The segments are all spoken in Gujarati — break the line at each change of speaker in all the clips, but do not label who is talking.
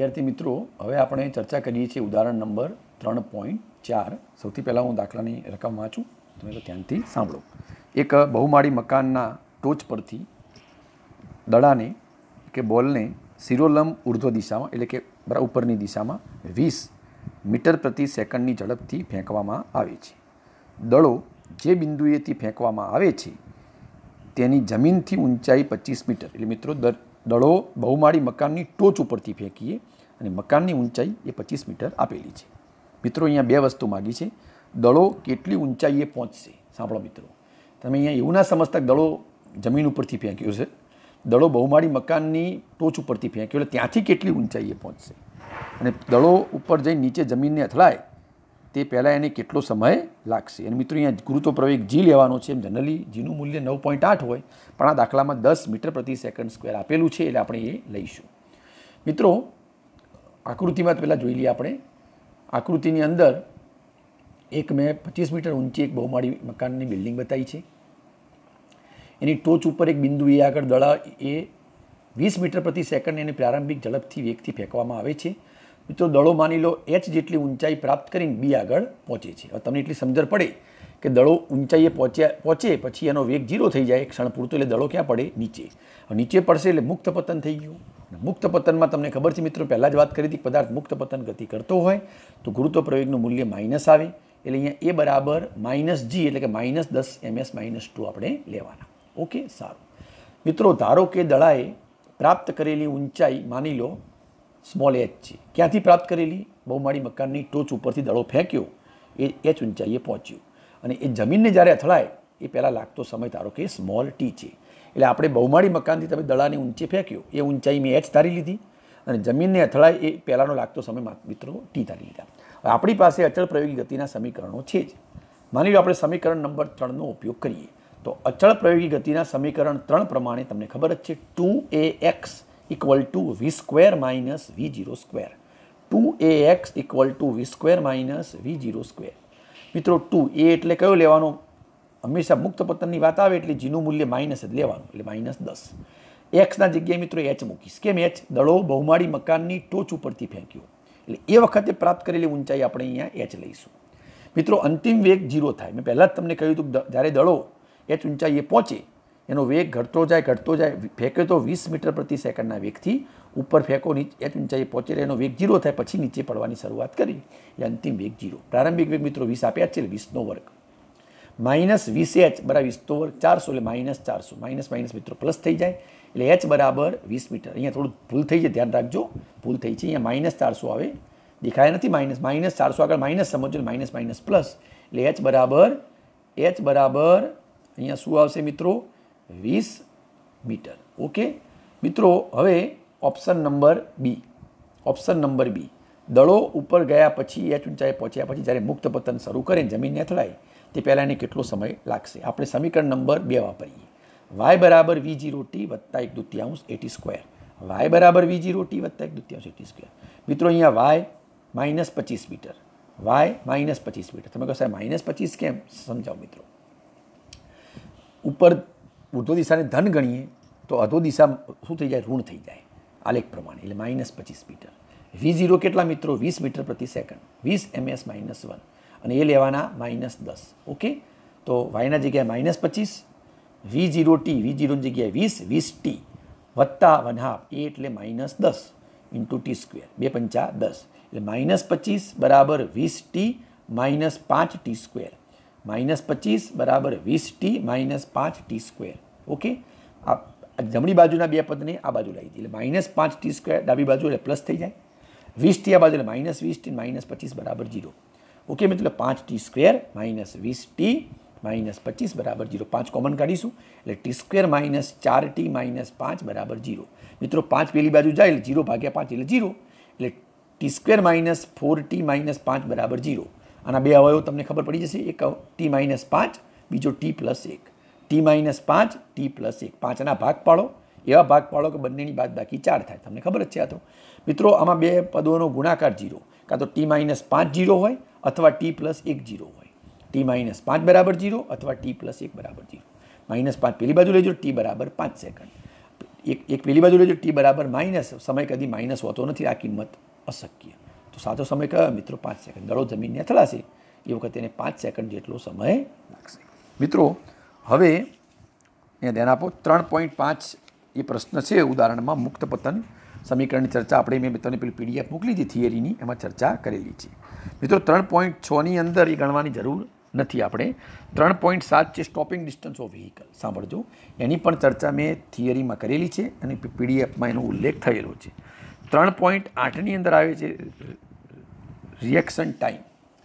વિદ્યાર્થી મિત્રો હવે આપણે ચર્ચા કરીએ છીએ ઉદાહરણ નંબર ત્રણ પોઈન્ટ ચાર સૌથી પહેલાં હું દાખલાની રકમ વાંચું તમે ધ્યાનથી સાંભળો એક બહુમાળી મકાનના ટોચ પરથી દડાને કે બોલને શિરોલંબ ઉર્ધ્વ દિશામાં એટલે કે ઉપરની દિશામાં વીસ મીટર પ્રતિ સેકન્ડની ઝડપથી ફેંકવામાં આવે છે દળો જે બિંદુએથી ફેંકવામાં આવે છે તેની જમીનથી ઊંચાઈ પચીસ મીટર એટલે મિત્રો દર દળો બહુમાળી મકાનની ટોચ ઉપરથી ફેંકીએ અને મકાનની ઊંચાઈ એ પચીસ મીટર આપેલી છે મિત્રો અહીંયા બે વસ્તુ માગી છે દળો કેટલી ઊંચાઈએ પહોંચશે સાંભળો મિત્રો તમે અહીંયા એવું ના સમજતા દડો જમીન ઉપરથી ફેંક્યો છે દળો બહુમાળી મકાનની ટોચ ઉપરથી ફેંક્યો એટલે ત્યાંથી કેટલી ઊંચાઈએ પહોંચશે અને દળો ઉપર જઈ નીચે જમીનને અથડાય તે પહેલાં એને કેટલો સમય લાગશે અને મિત્રો અહીંયા ગુરુત્વ પ્રવેગ જી લેવાનો છે એમ જનરલી જીનું મૂલ્ય નવ પોઈન્ટ આઠ હોય પણ આ દાખલામાં દસ મીટર પ્રતિ સેકન્ડ સ્ક્વેર આપેલું છે એટલે આપણે એ લઈશું મિત્રો આકૃતિમાં પહેલાં જોઈ લઈએ આપણે આકૃતિની અંદર એક મેં પચીસ મીટર ઊંચી એક બહુમાળી મકાનની બિલ્ડિંગ બતાવી છે એની ટોચ ઉપર એક બિંદુ એ આગળ દળા એ વીસ મીટર પ્રતિ સેકન્ડ એને પ્રારંભિક ઝડપથી વેગથી ફેંકવામાં આવે છે મિત્રો દળો માની લો એચ જેટલી ઊંચાઈ પ્રાપ્ત કરીને બી આગળ પહોંચે છે હવે તમને એટલી સમજણ પડે કે દળો ઊંચાઈએ પહોંચ્યા પહોંચે પછી એનો વેગ ઝીરો થઈ જાય ક્ષણ પૂરતો એટલે દળો ક્યાં પડે નીચે નીચે પડશે એટલે મુક્ત પતન થઈ ગયું મુક્ત પતનમાં તમને ખબર છે મિત્રો પહેલાં જ વાત કરી હતી પદાર્થ મુક્ત પતન ગતિ કરતો હોય તો ગુરુત્વ પ્રવેગનું મૂલ્ય માઇનસ આવે એટલે અહીંયા એ બરાબર માઇનસ જી એટલે કે માઇનસ દસ એમએસ માઇનસ ટુ આપણે લેવાના ઓકે સારું મિત્રો ધારો કે દળાએ પ્રાપ્ત કરેલી ઊંચાઈ માની લો સ્મોલ એચ છે ક્યાંથી પ્રાપ્ત કરેલી બહુમાળી મકાનની ટોચ ઉપરથી દડો ફેંક્યો એ એચ ઊંચાઈએ પહોંચ્યો અને એ જમીનને જ્યારે અથડાય એ પહેલાં લાગતો સમય ધારો કે સ્મોલ ટી છે એટલે આપણે બહુમાળી મકાનથી તમે દડાને ઊંચે ફેંક્યો એ ઊંચાઈ મેં એચ તારી લીધી અને જમીનને અથડાય એ પહેલાંનો લાગતો સમય મિત્રો ટી તારી લીધા હવે આપણી પાસે અચળ પ્રયોગી ગતિના સમીકરણો છે જ માની લો આપણે સમીકરણ નંબર ત્રણનો ઉપયોગ કરીએ તો અચળ પ્રયોગી ગતિના સમીકરણ ત્રણ પ્રમાણે તમને ખબર જ છે two A X equal to V square minus V zero square two A X equal to V square minus V zero square મિત્રો ટુ એ એટલે કયો લેવાનો હંમેશા મુક્ત પતનની વાત આવે એટલે જીનું મૂલ્ય માઇનસ જ લેવાનું એટલે માઇનસ દસ એક્સના જગ્યાએ મિત્રો એચ મૂકીશ કેમ એચ દળો બહુમાળી મકાનની ટોચ ઉપરથી ફેંક્યો એટલે એ વખતે પ્રાપ્ત કરેલી ઊંચાઈ આપણે અહીંયા એચ લઈશું મિત્રો અંતિમ વેગ જીરો થાય મેં પહેલાં જ તમને કહ્યું હતું જ્યારે દળો એચ ઊંચાઈએ પહોંચે એનો વેગ ઘટતો જાય ઘટતો જાય ફેંકે તો વીસ મીટર પ્રતિ સેકન્ડના વેગથી ઉપર ફેંકો નીચે એચ ઊંચાઈએ પહોંચે એનો વેગ ઝીરો થાય પછી નીચે પડવાની શરૂઆત કરી એ અંતિમ વેગ જીરો પ્રારંભિક વેગ મિત્રો વીસ આપ્યા છે વીસનો વર્ગ માઇનસ વીસ એચ બરાબર વીસનો વર્ગ ચારસો એટલે માઇનસ ચારસો માઇનસ માઇનસ મિત્રો પ્લસ થઈ જાય એટલે એચ બરાબર વીસ મીટર અહીંયા થોડું ભૂલ થઈ છે ધ્યાન રાખજો ભૂલ થઈ છે અહીંયા માઇનસ ચારસો આવે દેખાય નથી માઇનસ માઇનસ ચારસો આગળ માઇનસ સમજો માઇનસ માઇનસ પ્લસ એટલે એચ બરાબર એચ બરાબર અહીંયા શું આવશે મિત્રો વીસ મીટર ઓકે મિત્રો હવે option number B option number B દળો ઉપર ગયા પછી એચ ઊંચાઈ પહોંચ્યા પછી જ્યારે મુક્ત પતન શરૂ કરીને જમીન અથડાય તે પહેલાં એને કેટલો સમય લાગશે આપણે સમીકરણ નંબર બે વાપરીએ વાય બરાબર વી જીરો ટી વત્તા એક દુત્યાંશ એટી સ્ક્વેર વાય બરાબર વી જીરો ટી વત્તા એક દુત્યાંશ એટી સ્ક્વેર મિત્રો અહીંયા વાય માઇનસ પચીસ મીટર વાય માઇનસ પચીસ મીટર તમે કહો સાહેબ માઇનસ પચીસ કેમ સમજાવો મિત્રો ઉપર ઉર્ધ્વ દિશાને ધન ગણીએ તો અધો દિશા શું થઈ જાય ઋણ થઈ જાય આલેખ પ્રમાણે એટલે માઇનસ પચીસ મીટર વી ઝીરો કેટલા મિત્રો વીસ મીટર પ્રતિ સેકન્ડ વીસ એમએસ માઇનસ વન અને એ લેવાના માઇનસ દસ ઓકે તો વાયના જગ્યાએ માઇનસ પચીસ વી ઝીરો ટી વી ઝીરોની જગ્યાએ વીસ વીસ ટી વત્તા વન હાફ એ એટલે માઇનસ દસ ઇન્ટુ ટી સ્ક્વેર બે પંચા દસ એટલે માઇનસ પચીસ બરાબર વીસ ટી માઇનસ પાંચ ટી સ્ક્વેર માઇનસ પચીસ બરાબર વીસ ટી માઇનસ પાંચ ટી સ્ક્વેર ઓકે આ જમણી બાજુના બે પદને આ બાજુ લાવી દીધી એટલે માઇનસ પાંચ ટી સ્ક્વેર ડાબી બાજુ એટલે પ્લસ થઈ જાય વીસ ટી આ બાજુ એટલે માઇનસ વીસ ટી માઇનસ પચીસ બરાબર ઝીરો ઓકે મિત્રો પાંચ ટી સ્ક્વેર માઇનસ વીસ ટી માઇનસ પચીસ બરાબર જીરો પાંચ કોમન કાઢીશું એટલે ટી સ્ક્વેર માઇનસ ચાર ટી માઇનસ પાંચ બરાબર જીરો મિત્રો પાંચ પેલી બાજુ જાય એટલે જીરો ભાગ્યા પાંચ એટલે જીરો એટલે T square minus four T minus પાંચ બરાબર જીરો આના બે અવયવ તમને ખબર પડી જશે એક ટી માઇનસ પાંચ બીજો ટી પ્લસ એક ટી માઇનસ પાંચ ટી પ્લસ એક પાંચના ભાગ પાડો એવા ભાગ પાડો કે બંનેની બાદ બાકી ચાર થાય તમને ખબર જ છે આ તો મિત્રો આમાં બે પદોનો ગુણાકાર જીરો કાં તો ટી માઇનસ પાંચ જીરો હોય અથવા ટી પ્લસ એક જીરો હોય ટી માઇનસ પાંચ બરાબર જીરો અથવા ટી પ્લસ એક બરાબર જીરો માઇનસ પાંચ પેલી બાજુ લેજો ટી બરાબર પાંચ સેકન્ડ એક એક પેલી બાજુ લેજો ટી બરાબર માઇનસ સમય કદી માઇનસ હોતો નથી આ કિંમત અશક્ય તો સાચો સમય કયો મિત્રો પાંચ સેકન્ડ દડો જમીનને અથડાશે એ વખતે એને પાંચ સેકન્ડ જેટલો સમય લાગશે મિત્રો હવે અહીંયા ધ્યાન આપો ત્રણ પોઈન્ટ પાંચ એ પ્રશ્ન છે ઉદાહરણમાં મુક્ત પતન સમીકરણની ચર્ચા આપણે મેં તમને પેલી પીડીએફ મોકલી હતી થિયરીની એમાં ચર્ચા કરેલી છે મિત્રો ત્રણ પોઈન્ટ છની અંદર એ ગણવાની જરૂર નથી આપણે ત્રણ પોઈન્ટ સાત છે સ્ટોપિંગ ડિસ્ટન્સ ઓફ વ્હીકલ સાંભળજો એની પણ ચર્ચા મેં થિયરીમાં કરેલી છે અને પીડીએફમાં એનો ઉલ્લેખ થયેલો છે ત્રણ પોઈન્ટ આઠની અંદર આવે છે રિએક્શન ટાઈમ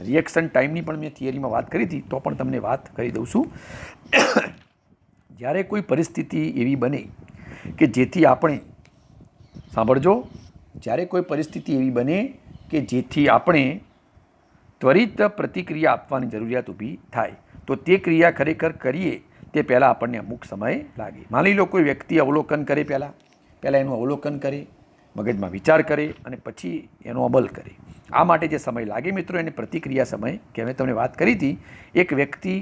રિએક્શન ટાઈમની પણ મેં થિયરીમાં વાત કરી હતી તો પણ તમને વાત કરી દઉં છું જ્યારે કોઈ પરિસ્થિતિ એવી બને કે જેથી આપણે સાંભળજો જ્યારે કોઈ પરિસ્થિતિ એવી બને કે જેથી આપણે ત્વરિત પ્રતિક્રિયા આપવાની જરૂરિયાત ઊભી થાય તો તે ક્રિયા ખરેખર કરીએ તે પહેલાં આપણને અમુક સમય લાગે માની લો કોઈ વ્યક્તિ અવલોકન કરે પહેલાં પહેલાં એનું અવલોકન કરે મગજમાં વિચાર કરે અને પછી એનો અમલ કરે આ માટે જે સમય લાગે મિત્રો એને પ્રતિક્રિયા સમય કે મેં તમને વાત કરી હતી એક વ્યક્તિ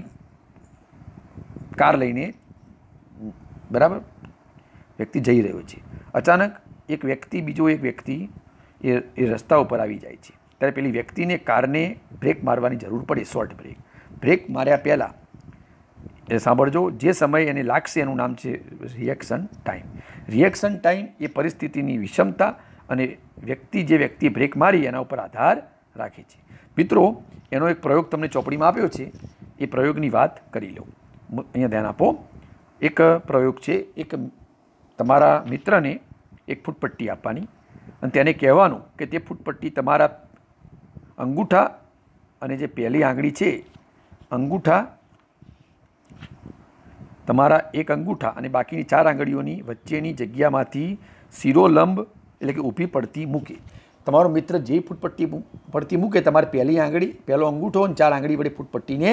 કાર લઈને બરાબર વ્યક્તિ જઈ રહ્યો છે અચાનક એક વ્યક્તિ બીજો એક વ્યક્તિ એ એ રસ્તા ઉપર આવી જાય છે ત્યારે પેલી વ્યક્તિને કારને બ્રેક મારવાની જરૂર પડે શોર્ટ બ્રેક બ્રેક માર્યા પહેલાં એ સાંભળજો જે સમય એને લાગશે એનું નામ છે રિએક્શન ટાઈમ રિએક્શન ટાઈમ એ પરિસ્થિતિની વિષમતા અને વ્યક્તિ જે વ્યક્તિ બ્રેક મારી એના ઉપર આધાર રાખે છે મિત્રો એનો એક પ્રયોગ તમને ચોપડીમાં આપ્યો છે એ પ્રયોગની વાત કરી લઉં અહીંયા ધ્યાન આપો એક પ્રયોગ છે એક તમારા મિત્રને એક ફૂટપટ્ટી આપવાની અને તેને કહેવાનું કે તે ફૂટપટ્ટી તમારા અંગૂઠા અને જે પહેલી આંગળી છે અંગૂઠા તમારા એક અંગૂઠા અને બાકીની ચાર આંગળીઓની વચ્ચેની જગ્યામાંથી શિરોલંબ એટલે કે ઊભી પડતી મૂકે તમારો મિત્ર જે ફૂટપટ્ટી પડતી મૂકે તમારે પહેલી આંગળી પહેલો અંગૂઠો અને ચાર આંગળી વડે ફૂટપટ્ટીને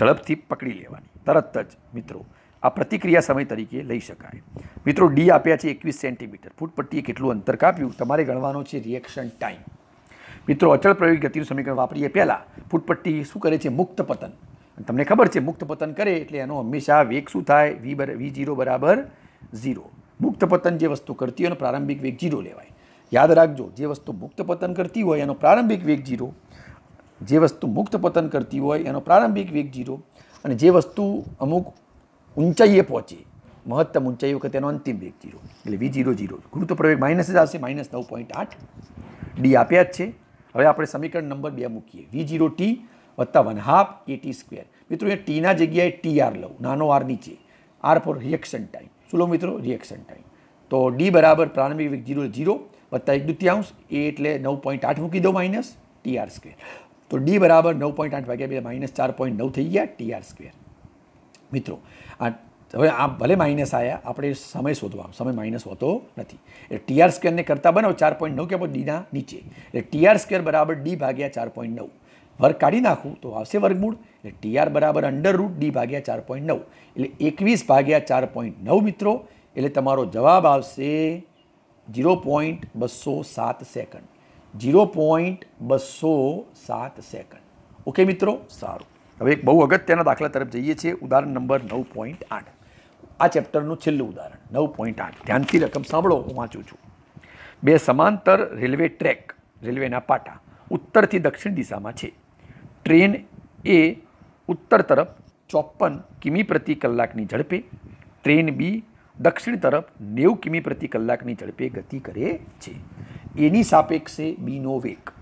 ઝડપથી પકડી લેવાની તરત જ મિત્રો આ પ્રતિક્રિયા સમય તરીકે લઈ શકાય મિત્રો ડી આપ્યા છે એકવીસ સેન્ટીમીટર ફૂટપટ્ટીએ કેટલું અંતર કાપ્યું તમારે ગણવાનો છે રિએક્શન ટાઈમ મિત્રો અચળ પ્રયોગ ગતિનું સમીકરણ વાપરીએ પહેલાં ફૂટપટ્ટી શું કરે છે મુક્ત પતન તમને ખબર છે મુક્ત પતન કરે એટલે એનો હંમેશા વેગ શું થાય વી બર વી ઝીરો બરાબર ઝીરો મુક્ત પતન જે વસ્તુ કરતી હોય એનો પ્રારંભિક વેગ જીરો લેવાય યાદ રાખજો જે વસ્તુ મુક્ત પતન કરતી હોય એનો પ્રારંભિક વેગ જીરો જે વસ્તુ મુક્ત પતન કરતી હોય એનો પ્રારંભિક વેગ જીરો અને જે વસ્તુ અમુક ઊંચાઈએ પહોંચે મહત્તમ ઊંચાઈ વખતે એનો અંતિમ વેગ જીરો એટલે વી જીરો જીરો ગુરુત્વ પ્રવેગ માઇનસ જ આવશે માઇનસ નવ પોઈન્ટ આઠ ડી આપ્યા જ છે હવે આપણે સમીકરણ નંબર બે મૂકીએ વી જીરો ટી વત્તા વન હાફ એટી સ્ક્વેર મિત્રો એ ટીના જગ્યાએ ટી આર લઉં નાનો આર નીચે આર ફોર રિએક્શન ટાઈમ શું લો મિત્રો રિએક્શન ટાઈમ તો ડી બરાબર પ્રારંભિક વેગ જીરો જીરો વત્તા એક દુત્યાંશ એ એટલે નવ પોઈન્ટ આઠ મૂકી દો માઇનસ ટી આર સ્ક્વેર તો ડી બરાબર નવ પોઈન્ટ આઠ વાગ્યા બે માઇનસ ચાર પોઈન્ટ નવ થઈ ગયા ટી આર સ્ક્વેર મિત્રો આ હવે આ ભલે માઇનસ આવ્યા આપણે સમય શોધવા સમય માઇનસ હોતો નથી એટલે ટીઆર સ્ક્વેરને કરતાં બનાવો ચાર પોઈન્ટ નવ કે ડીના નીચે એટલે ટીઆર સ્ક્વેર બરાબર ડી ભાગ્યા ચાર પોઈન્ટ નવ વર્ગ કાઢી નાખું તો આવશે વર્ગમૂળ એટલે ટીઆર બરાબર અંડર રૂટ ડી ભાગ્યા ચાર પોઈન્ટ નવ એટલે એકવીસ ભાગ્યા ચાર પોઈન્ટ નવ મિત્રો એટલે તમારો જવાબ આવશે જીરો પોઈન્ટ બસો સાત સેકન્ડ જીરો પોઈન્ટ બસો સાત સેકન્ડ ઓકે મિત્રો સારું હવે એક બહુ અગત્યના દાખલા તરફ જઈએ છીએ ઉદાહરણ નંબર નવ પોઈન્ટ આઠ આ ચેપ્ટરનું છેલ્લું ઉદાહરણ નવ પોઈન્ટ આઠ ધ્યાનથી રકમ સાંભળો હું વાંચું છું બે સમાંતર રેલવે ટ્રેક રેલવેના પાટા ઉત્તરથી દક્ષિણ દિશામાં છે ટ્રેન એ ઉત્તર તરફ ચોપન કિમી પ્રતિ કલાકની ઝડપે ટ્રેન બી દક્ષિણ તરફ નેવું કિમી પ્રતિ કલાકની ઝડપે ગતિ કરે છે એની સાપેક્ષે બીનો વેગ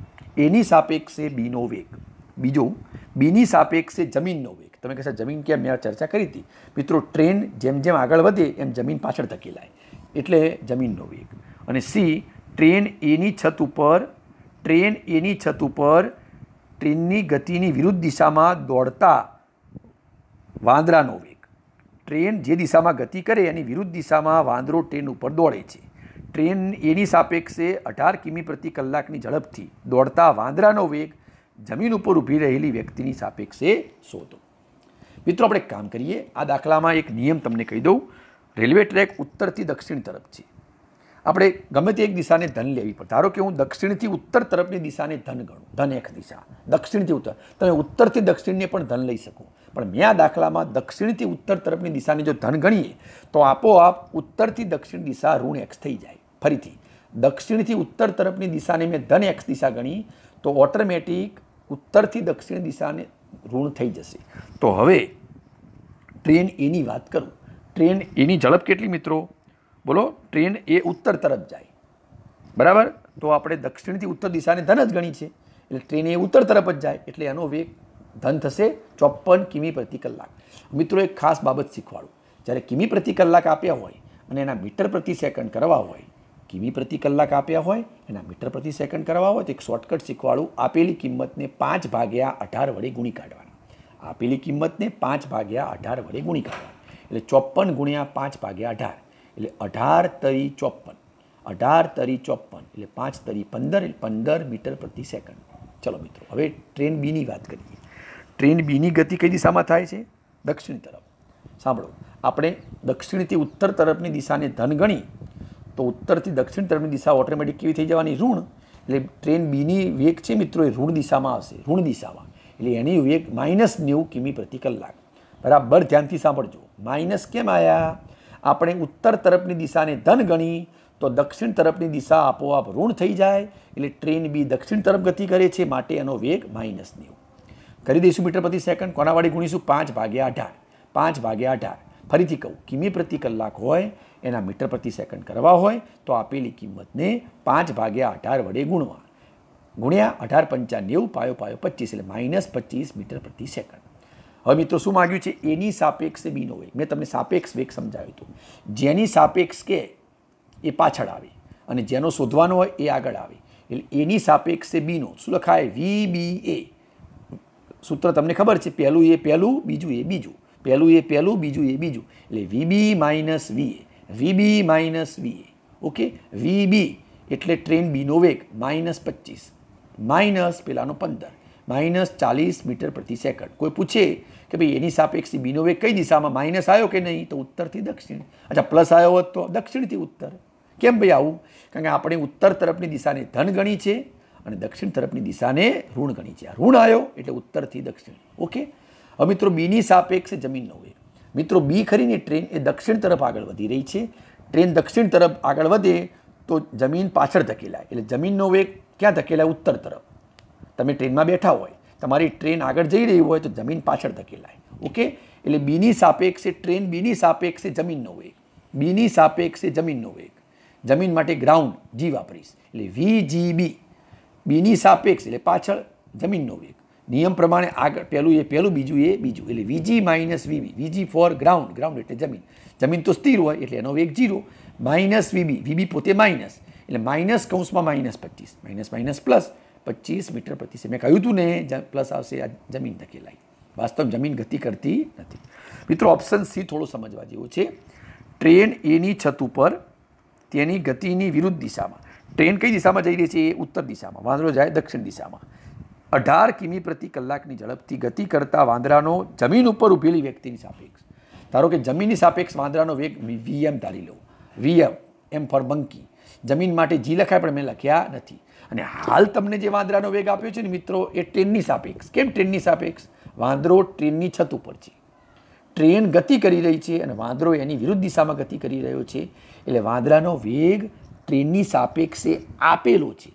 એની સાપેક્ષે બીનો વેગ બીજો બીની સાપેક્ષે જમીનનો વેગ તમે કહેશો જમીન કેમ મેં ચર્ચા કરી હતી મિત્રો ટ્રેન જેમ જેમ આગળ વધે એમ જમીન પાછળ ધકેલાય એટલે જમીનનો વેગ અને સી ટ્રેન એની છત ઉપર ટ્રેન એની છત ઉપર ટ્રેનની ગતિની વિરુદ્ધ દિશામાં દોડતા વાંદરાનો વેગ ટ્રેન જે દિશામાં ગતિ કરે એની વિરુદ્ધ દિશામાં વાંદરો ટ્રેન ઉપર દોડે છે ટ્રેન એની સાપેક્ષે અઢાર કિમી પ્રતિ કલાકની ઝડપથી દોડતા વાંદરાનો વેગ જમીન ઉપર ઊભી રહેલી વ્યક્તિની સાપેક્ષે શોધો મિત્રો આપણે એક કામ કરીએ આ દાખલામાં એક નિયમ તમને કહી દઉં રેલવે ટ્રેક ઉત્તરથી દક્ષિણ તરફ છે આપણે ગમે તે એક દિશાને ધન લેવી પડે ધારો કે હું દક્ષિણથી ઉત્તર તરફની દિશાને ધન ગણું ધન એક દિશા દક્ષિણથી ઉત્તર તમે ઉત્તરથી દક્ષિણને પણ ધન લઈ શકો પણ મેં આ દાખલામાં દક્ષિણથી ઉત્તર તરફની દિશાને જો ધન ગણીએ તો આપોઆપ ઉત્તરથી દક્ષિણ દિશા ઋણ એક્સ થઈ જાય ફરીથી દક્ષિણથી ઉત્તર તરફની દિશાને મેં ધન એક્સ દિશા ગણી તો ઓટોમેટિક ઉત્તરથી દક્ષિણ દિશાને ઋણ થઈ જશે તો હવે ટ્રેન એની વાત કરું ટ્રેન એની ઝડપ કેટલી મિત્રો બોલો ટ્રેન એ ઉત્તર તરફ જાય બરાબર તો આપણે દક્ષિણથી ઉત્તર દિશાને ધન જ ગણી છે એટલે ટ્રેન એ ઉત્તર તરફ જ જાય એટલે એનો વેગ ધન થશે ચોપન કિમી પ્રતિ કલાક મિત્રો એક ખાસ બાબત શીખવાડું જ્યારે કિમી પ્રતિ કલાક આપ્યા હોય અને એના મીટર પ્રતિ સેકન્ડ કરવા હોય કિમી પ્રતિ કલાક આપ્યા હોય એના મીટર પ્રતિ સેકન્ડ કરવા હોય તો એક શોર્ટકટ શીખવાડું આપેલી કિંમતને પાંચ ભાગ્યા અઢાર વડે ગુણી કાઢવાની આપેલી કિંમતને પાંચ ભાગ્યા અઢાર વડે ગુણી કાઢવાની એટલે ચોપન ગુણ્યા પાંચ ભાગ્યા અઢાર એટલે અઢાર તરી ચોપન અઢાર તરી ચોપન એટલે પાંચ તરી પંદર એટલે પંદર મીટર પ્રતિ સેકન્ડ ચલો મિત્રો હવે ટ્રેન બીની વાત કરીએ ટ્રેન બીની ગતિ કઈ દિશામાં થાય છે દક્ષિણ તરફ સાંભળો આપણે દક્ષિણથી ઉત્તર તરફની દિશાને ધન ગણી તો ઉત્તરથી દક્ષિણ તરફની દિશા ઓટોમેટિક કેવી થઈ જવાની ઋણ એટલે ટ્રેન બીની વેગ છે મિત્રો એ ઋણ દિશામાં આવશે ઋણ દિશામાં એટલે એની વેગ માઇનસ નેવું કિમી પ્રતિ કલાક બરાબર ધ્યાનથી સાંભળજો માઇનસ કેમ આવ્યા આપણે ઉત્તર તરફની દિશાને ધન ગણી તો દક્ષિણ તરફની દિશા આપોઆપ ઋણ થઈ જાય એટલે ટ્રેન બી દક્ષિણ તરફ ગતિ કરે છે માટે એનો વેગ માઇનસ નેવું કરી દઈશું મીટર પ્રતિ સેકન્ડ કોના વડે ગુણીશું પાંચ ભાગ્યા અઢાર પાંચ ભાગ્યા અઢાર ફરીથી કહું કિમી પ્રતિ કલાક હોય એના મીટર પ્રતિ સેકન્ડ કરવા હોય તો આપેલી કિંમતને પાંચ ભાગ્યા અઢાર વડે ગુણવા ગુણ્યા અઢાર પંચા નેવું પાયો પાયો પચીસ એટલે માઇનસ પચીસ મીટર પ્રતિ સેકન્ડ હવે મિત્રો શું માગ્યું છે એની સાપેક્ષે બીનો વેગ મેં તમને સાપેક્ષ વેગ સમજાવ્યો હતો જેની સાપેક્ષ કે એ પાછળ આવે અને જેનો શોધવાનો હોય એ આગળ આવે એટલે એની સાપેક્ષે બીનો શું લખાય વી બી એ સૂત્ર તમને ખબર છે પહેલું એ પહેલું બીજું એ બીજું પહેલું એ પહેલું બીજું એ બીજું એટલે V B minus V A V B minus V A okay V B એટલે ટ્રેન બીનો વેગ માઇનસ પચીસ માઇનસ પેલાનો પંદર માઇનસ ચાલીસ મીટર પ્રતિ સેકન્ડ કોઈ પૂછે કે ભાઈ એની સાપેક્ષી બીનો વેગ કઈ દિશામાં માઇનસ આવ્યો કે નહીં તો ઉત્તરથી દક્ષિણ અચ્છા પ્લસ આવ્યો હોત તો દક્ષિણથી ઉત્તર કેમ ભાઈ આવું કારણ કે આપણે ઉત્તર તરફની દિશાને ધન ગણી છે અને દક્ષિણ તરફની દિશાને ઋણ ગણી છે ઋણ આવ્યો એટલે ઉત્તરથી દક્ષિણ ઓકે હવે મિત્રો બીની સાપેક્ષ જમીનનો વેગ મિત્રો બી ખરીની ટ્રેન એ દક્ષિણ તરફ આગળ વધી રહી છે ટ્રેન દક્ષિણ તરફ આગળ વધે તો જમીન પાછળ ધકેલાય એટલે જમીનનો વેગ ક્યાં ધકેલાય ઉત્તર તરફ તમે ટ્રેનમાં બેઠા હોય તમારી ટ્રેન આગળ જઈ રહી હોય તો જમીન પાછળ ધકેલાય ઓકે એટલે બીની સાપેક્ષે ટ્રેન બીની સાપેક્ષે જમીનનો વેગ બીની સાપેક્ષે જમીનનો વેગ જમીન માટે ગ્રાઉન્ડ જી વાપરીશ એટલે વી જી બી બીની સાપેક્ષ એટલે પાછળ જમીનનો વેગ નિયમ પ્રમાણે આગળ પહેલું એ પહેલું બીજું એ બીજું એટલે V G minus V B V G for ground ground એટલે જમીન જમીન તો સ્થિર હોય એટલે એનો વેગ જીરો માઇનસ વીબી વીબી પોતે માઇનસ એટલે માઇનસ કૌંસમાં માઇનસ પચીસ માઇનસ માઇનસ પ્લસ પચીસ મીટર પ્રતિ મેં કહ્યું હતું ને પ્લસ આવશે આ જમીન ધકેલાઈ વાસ્તવ જમીન ગતિ કરતી નથી મિત્રો ઓપ્શન સી થોડો સમજવા જેવો છે ટ્રેન એની છત ઉપર તેની ગતિની વિરુદ્ધ દિશામાં ટ્રેન કઈ દિશામાં જઈ રહી છે એ ઉત્તર દિશામાં વાંદરો જાય દક્ષિણ દિશામાં અઢાર કિમી પ્રતિ કલાકની ઝડપથી ગતિ કરતા વાંદરાનો જમીન ઉપર ઊભેલી વ્યક્તિની સાપેક્ષ ધારો કે જમીનની સાપેક્ષ વાંદરાનો વેગ વીએમ ધારી લો વીએમ એમ ફોર બંકી જમીન માટે જી લખાય પણ મેં લખ્યા નથી અને હાલ તમને જે વાંદરાનો વેગ આપ્યો છે ને મિત્રો એ ટ્રેનની સાપેક્ષ કેમ ટ્રેનની સાપેક્ષ વાંદરો ટ્રેનની છત ઉપર છે ટ્રેન ગતિ કરી રહી છે અને વાંદરો એની વિરુદ્ધ દિશામાં ગતિ કરી રહ્યો છે એટલે વાંદરાનો વેગ ટ્રેનની સાપેક્ષે આપેલો છે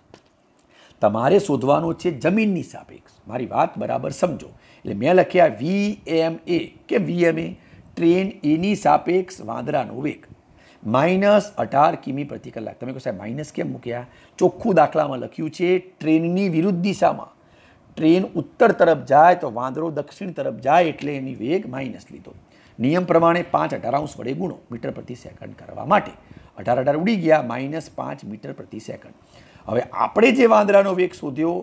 તમારે શોધવાનો છે જમીનની સાપેક્ષ મારી વાત બરાબર સમજો એટલે મેં લખ્યા વી એમ એ કે વી એમ એ ટ્રેન એની સાપેક્ષ વાંદરાનો વેગ માઇનસ અઢાર કિમી પ્રતિ કલાક તમે કહો સાહેબ માઇનસ કેમ મૂક્યા ચોખ્ખું દાખલામાં લખ્યું છે ટ્રેનની વિરુદ્ધ દિશામાં ટ્રેન ઉત્તર તરફ જાય તો વાંદરો દક્ષિણ તરફ જાય એટલે એની વેગ માઇનસ લીધો નિયમ પ્રમાણે પાંચ અઢાર અંશ વડે ગુણો મીટર પ્રતિ સેકન્ડ કરવા માટે અઢાર અઢાર ઉડી ગયા માઇનસ પાંચ મીટર પ્રતિ સેકન્ડ હવે આપણે જે વાંદરાનો વેગ શોધ્યો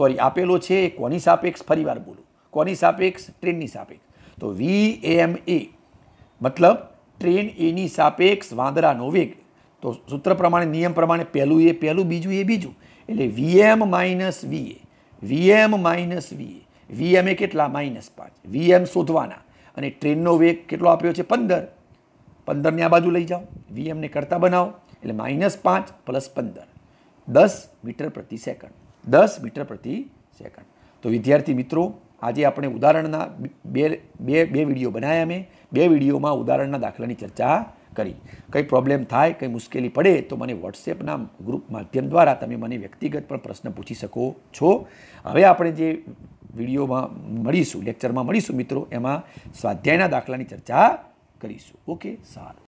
સોરી આપેલો છે એ કોની સાપેક્ષ ફરીવાર બોલું કોની સાપેક્ષ ટ્રેનની સાપેક્ષ તો વી એમ એ મતલબ ટ્રેન એની સાપેક્ષ વાંદરાનો વેગ તો સૂત્ર પ્રમાણે નિયમ પ્રમાણે પહેલું એ પહેલું બીજું એ બીજું એટલે V M minus V A V M minus V A V M એ કેટલા માઇનસ પાંચ વીએમ શોધવાના અને ટ્રેનનો વેગ કેટલો આપ્યો છે પંદર પંદરની આ બાજુ લઈ જાઓ વીએમને કરતાં બનાવો એટલે માઇનસ પાંચ પ્લસ પંદર દસ મીટર પ્રતિ સેકન્ડ દસ મીટર પ્રતિ સેકન્ડ તો વિદ્યાર્થી મિત્રો આજે આપણે ઉદાહરણના બે બે બે વિડીયો બનાવ્યા મેં બે વિડીયોમાં ઉદાહરણના દાખલાની ચર્ચા કરી કંઈ પ્રોબ્લેમ થાય કંઈ મુશ્કેલી પડે તો મને વોટ્સએપના ગ્રુપ માધ્યમ દ્વારા તમે મને વ્યક્તિગત પણ પ્રશ્ન પૂછી શકો છો હવે આપણે જે વિડીયોમાં મળીશું લેક્ચરમાં મળીશું મિત્રો એમાં સ્વાધ્યાયના દાખલાની ચર્ચા કરીશું ઓકે સારું